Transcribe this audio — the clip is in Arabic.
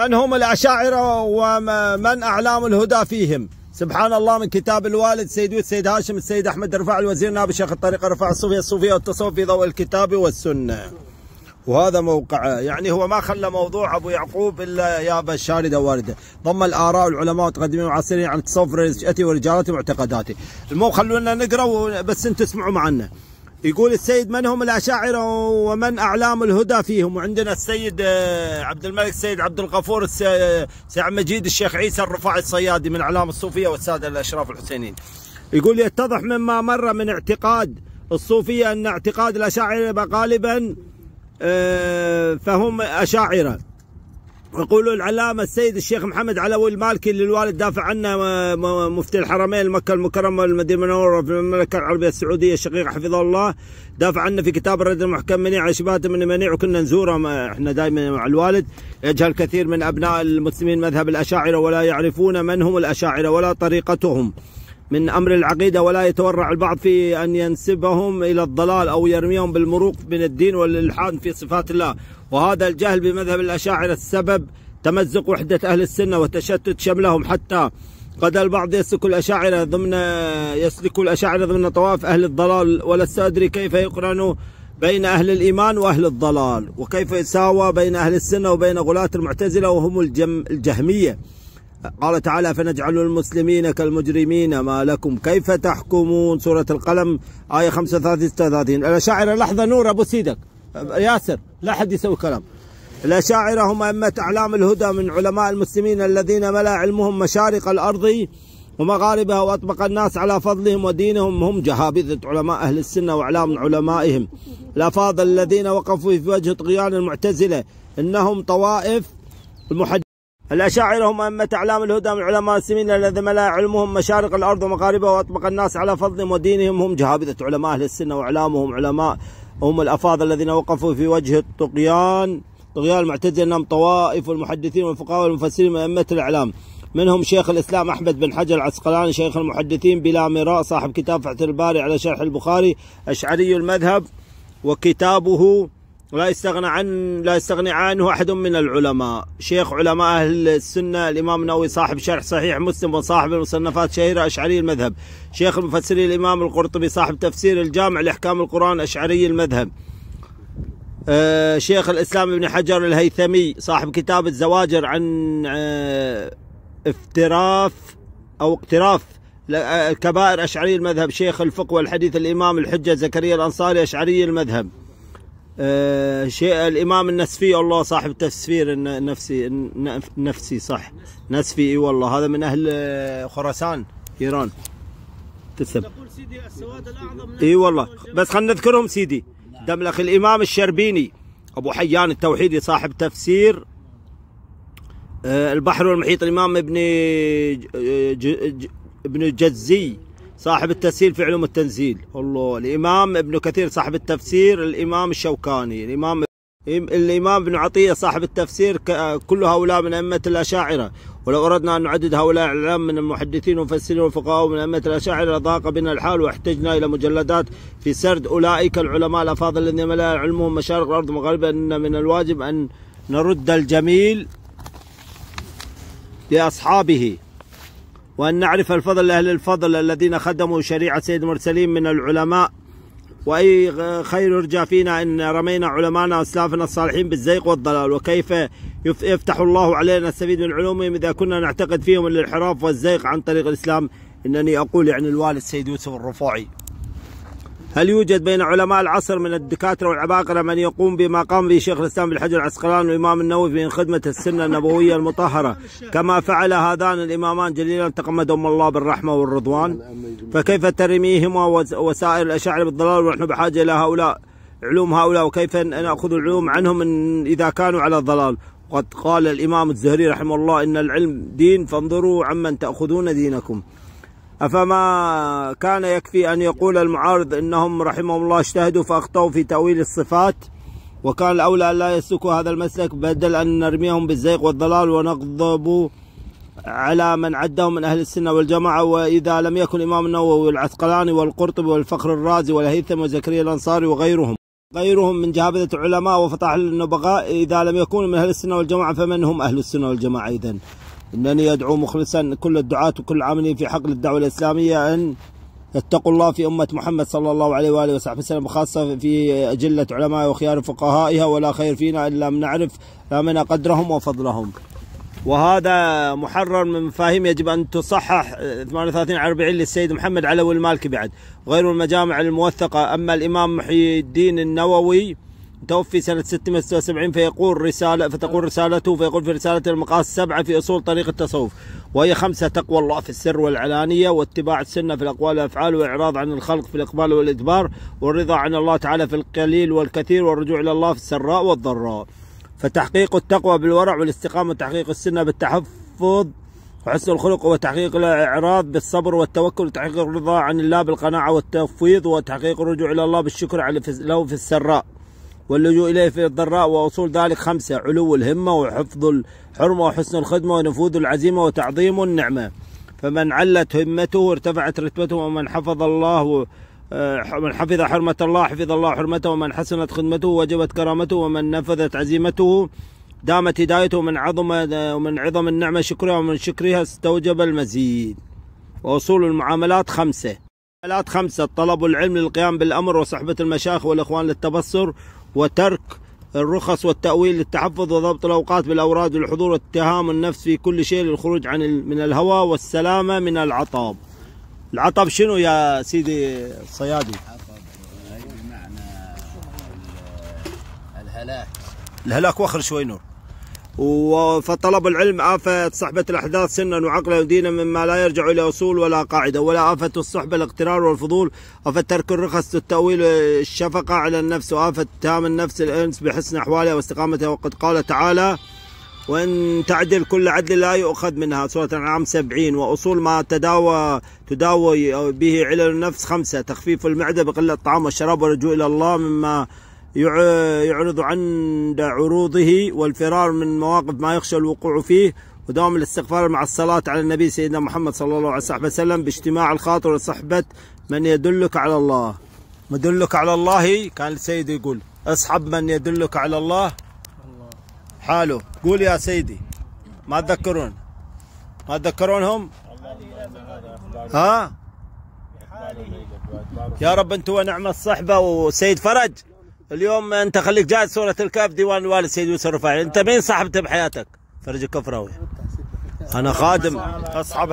من هم الأشاعرة ومن أعلام الهدى فيهم سبحان الله من كتاب الوالد سيد ود سيد هاشم السيد أحمد رفع الوزير نائب الشيخ الطريقة رفع الصوفية الصوفية والتصوف في ضوء الكتاب والسنة وهذا موقعه يعني هو ما خلى موضوع أبو يعقوب إلا يا بشاردة واردة ضم الآراء والعلماء والمتقدمين والمعاصرين عن التصوف رجعته ورجالته ومعتقداتي المو خلونا نقرأ بس انتم اسمعوا معنا يقول السيد من هم الأشاعرة ومن أعلام الهدى فيهم وعندنا السيد آه، عبد الملك السيد عبد الغفور سعد آه، مجيد الشيخ عيسى الرفاعي الصيادي من أعلام الصوفية والسادة الأشراف الحسينيين يقول يتضح مما مر من اعتقاد الصوفية أن اعتقاد الأشاعرة غالبا آه، فهم أشاعرة يقول العلامة السيد الشيخ محمد علوي المالكي اللي الوالد دافع عنه آه، مفتي الحرمين مكة المكرمة والمدينة المنورة في المملكة العربية السعودية الشقيق حفظه الله دافع عنه في كتاب الرد المحكم منيع على شبهات من منيع وكنا نزوره احنا دائما مع الوالد يجهل كثير من أبناء المسلمين مذهب الأشاعرة ولا يعرفون من هم الأشاعرة ولا طريقتهم من أمر العقيدة ولا يتورع البعض في أن ينسبهم إلى الضلال أو يرميهم بالمروق من الدين والإلحاد في صفات الله وهذا الجهل بمذهب الأشاعرة السبب تمزق وحدة أهل السنة وتشتت شملهم حتى قد البعض يسلك الأشاعرة ضمن يسلك الأشاعرة ضمن طواف أهل الضلال ولست أدري كيف يقرن بين أهل الإيمان وأهل الضلال وكيف يساوى بين أهل السنة وبين غلاة المعتزلة وهم الجم الجهمية قال تعالى فنجعل المسلمين كالمجرمين ما لكم كيف تحكمون سورة القلم آية 35 الأشاعرة لحظة نور أبو سيدك ياسر لا حد يسوي كلام الأشاعرة هم أئمة أعلام الهدى من علماء المسلمين الذين ملا علمهم مشارق الأرض ومغاربها وأطبق الناس على فضلهم ودينهم هم جهابذة علماء أهل السنة وأعلام علمائهم الأفاضل الذين وقفوا في وجه طغيان المعتزلة إنهم طوائف المحدثين الأشاعرة هم أئمة أعلام الهدى من علماء السنين الذين ملا علمهم مشارق الأرض ومغاربها وأطبق الناس على فضلهم ودينهم هم جهابذة علماء أهل السنة وإعلامهم علماء هم الأفاضل الذين وقفوا في وجه الطغيان طغيان المعتزلة أنهم طوائف المحدثين والفقهاء والمفسرين من أئمة الإعلام منهم شيخ الإسلام أحمد بن حجر العسقلاني شيخ المحدثين بلا مراء صاحب كتاب فتح الباري على شرح البخاري أشعري المذهب وكتابه ولا يستغنى عن لا يستغني عنه أحد من العلماء شيخ علماء أهل السنة الإمام النووي صاحب شرح صحيح مسلم وصاحب المصنفات شهيرة أشعري المذهب شيخ المفسرين الإمام القرطبي صاحب تفسير الجامع لأحكام القرآن أشعري المذهب أه شيخ الإسلام ابن حجر الهيثمي صاحب كتاب الزواجر عن أه افتراف أو اقتراف الكبائر آه، أشعري المذهب شيخ الفقه والحديث الإمام الحجة زكريا الأنصاري أشعري المذهب آه، شيء الامام النسفي الله صاحب التفسير النفسي النفسي صح نسفي اي والله هذا من اهل آه، خراسان ايران تسب سيدي السواد الاعظم اي والله بس خلينا نذكرهم سيدي دم الاخ الامام الشربيني ابو حيان التوحيدي صاحب تفسير آه، البحر والمحيط الامام ابن ابن جزي صاحب التسهيل في علوم التنزيل الله الإمام ابن كثير صاحب التفسير الإمام الشوكاني الإمام الإمام ابن عطية صاحب التفسير كل هؤلاء من أئمة الأشاعرة ولو أردنا أن نعدد هؤلاء الأعلام من المحدثين والمفسرين والفقهاء ومن أئمة الأشاعرة ضاق بنا الحال واحتجنا إلى مجلدات في سرد أولئك العلماء الأفاضل الذين ملا علمهم مشارق الأرض ومغاربها إن من الواجب أن نرد الجميل لأصحابه وأن نعرف الفضل لأهل الفضل الذين خدموا شريعة سيد المرسلين من العلماء وأي خير يرجى فينا إن رمينا علمانا وأسلافنا الصالحين بالزيق والضلال وكيف يفتح الله علينا نستفيد من علومهم إذا كنا نعتقد فيهم الانحراف والزيق عن طريق الإسلام إنني أقول يعني الوالد سيد يوسف الرفاعي هل يوجد بين علماء العصر من الدكاترة والعباقرة من يقوم بما قام به شيخ الإسلام بن الحجر العسقلاني والإمام النووي من خدمة السنة النبوية المطهرة كما فعل هذان الإمامان جليلان تقمدهم الله بالرحمة والرضوان فكيف ترميهما وسائر الأشاعرة بالضلال ونحن بحاجة إلى هؤلاء علوم هؤلاء وكيف نأخذ العلوم عنهم إن إذا كانوا على الضلال وقد قال الإمام الزهري رحمه الله إن العلم دين فانظروا عمن تأخذون دينكم أفما كان يكفي أن يقول المعارض إنهم رحمهم الله اجتهدوا فأخطأوا في تأويل الصفات وكان الأولى أن لا يسلكوا هذا المسلك بدل أن نرميهم بالزيغ والضلال ونغضب على من عدهم من أهل السنة والجماعة وإذا لم يكن الإمام النووي والعسقلاني والقرطبي والفخر الرازي والهيثم وزكريا الأنصاري وغيرهم غيرهم من جهابذة العلماء وفطاح النبغاء إذا لم يكونوا من أهل السنة والجماعة فمن هم أهل السنة والجماعة إذن إنني أدعو مخلصا كل الدعاة وكل العاملين في حقل الدعوة الإسلامية أن اتقوا الله في أمة محمد صلى الله عليه وآله وصحبه وسلم خاصة في أجلة علماء وخيار فقهائها ولا خير فينا إلا من نعرف من قدرهم وفضلهم وهذا محرر من مفاهيم يجب أن تصحح 38 على 40 للسيد محمد علوي المالكي بعد غير المجامع الموثقة أما الإمام محي الدين النووي توفي سنة 676 فيقول رسالة فتقول رسالته فيقول في رسالة المقاس سبعة في أصول طريق التصوف وهي خمسة تقوى الله في السر والعلانية واتباع السنة في الأقوال والأفعال والإعراض عن الخلق في الإقبال والإدبار والرضا عن الله تعالى في القليل والكثير والرجوع إلى الله في السراء والضراء فتحقيق التقوى بالورع والاستقامة وتحقيق السنة بالتحفظ وحسن الخلق وتحقيق الإعراض بالصبر والتوكل وتحقيق الرضا عن الله بالقناعة والتفويض وتحقيق الرجوع إلى الله بالشكر له في السراء واللجوء إليه في الضراء واصول ذلك خمسة علو الهمة وحفظ الحرمة وحسن الخدمة ونفوذ العزيمة وتعظيم النعمة فمن علت همته ارتفعت رتبته ومن حفظ الله آه، من حفظ حرمة الله حفظ الله حرمته ومن حسنت خدمته وجبت كرامته ومن نفذت عزيمته دامت هدايته ومن عظم آه، ومن عظم النعمة شكرها ومن شكرها استوجب المزيد وأصول المعاملات خمسة مجالات خمسة طلب العلم للقيام بالأمر وصحبة المشايخ والإخوان للتبصر وترك الرخص والتأويل للتحفظ وضبط الأوقات بالأوراد والحضور واتهام النفس في كل شيء للخروج عن من الهوى والسلامة من العطب العطب شنو يا سيدي الصيادي؟ عطب معنى الهلاك الهلاك وخر شوي نور فطلب العلم آفة صحبة الأحداث سنا وعقلا ودينا مما لا يرجع إلى أصول ولا قاعدة ولا آفة الصحبة الاقترار والفضول آفة ترك الرخص والتأويل الشفقة على النفس وآفة تام النفس الأنس بحسن أحوالها واستقامتها وقد قال تعالى وإن تعدل كل عدل لا يؤخذ منها سورة العام سبعين وأصول ما تداوى تداوي به علل النفس خمسة تخفيف المعدة بقلة الطعام والشراب والرجوع إلى الله مما يعرض عند عروضه والفرار من مواقف ما يخشى الوقوع فيه ودوام الاستغفار مع الصلاة على النبي سيدنا محمد صلى الله عليه وسلم باجتماع الخاطر وصحبة من يدلك على الله مدلك على الله كان السيد يقول اصحب من يدلك على الله حاله قول يا سيدي ما تذكرون ما تذكرونهم ها يا رب انت ونعم الصحبة وسيد فرج اليوم انت خليك جاهز سوره الكهف ديوان الوالد سيد يوسف الرفاعي انت مين صاحبته بحياتك فرج الكفراوي انا خادم اصحاب